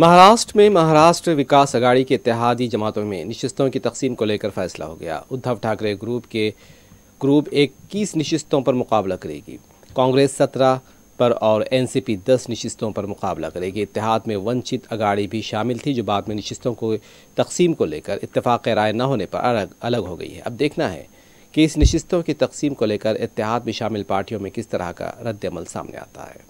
महाराष्ट्र में महाराष्ट्र विकास अगाड़ी के इतिहादी जमातों में नशस्तों की तकसीम को लेकर फैसला हो गया उद्धव ठाकरे ग्रुप के ग्रुप इक्कीस नशस्तों पर मुकाबला करेगी कांग्रेस सत्रह पर और एनसीपी दस नशस्तों पर मुकाबला करेगी इतिहाद में वंचित अगाड़ी भी शामिल थी जो बाद में नशस्तों को तकसीम को लेकर इतफाक़ राय न होने पर अलग अलग हो गई है अब देखना है कि इस नशस्तों की तकसीम को लेकर इतिहाद में शामिल पार्टियों में किस तरह का रद्दमल सामने आता है